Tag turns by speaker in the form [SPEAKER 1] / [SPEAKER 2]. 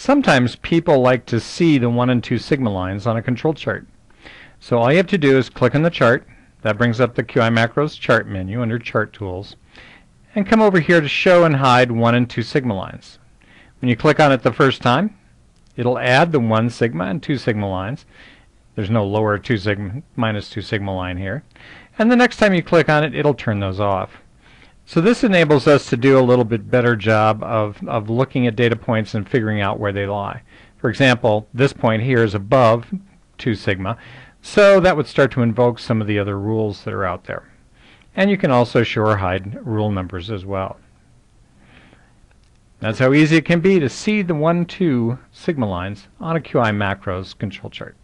[SPEAKER 1] Sometimes people like to see the 1 and 2 sigma lines on a control chart. So all you have to do is click on the chart. That brings up the QI Macros chart menu under Chart Tools. And come over here to Show and Hide 1 and 2 sigma lines. When you click on it the first time, it'll add the 1 sigma and 2 sigma lines. There's no lower 2 sigma minus 2 sigma line here. And the next time you click on it, it'll turn those off. So this enables us to do a little bit better job of, of looking at data points and figuring out where they lie. For example, this point here is above 2 sigma, so that would start to invoke some of the other rules that are out there. And you can also show or hide rule numbers as well. That's how easy it can be to see the 1, 2 sigma lines on a QI macros control chart.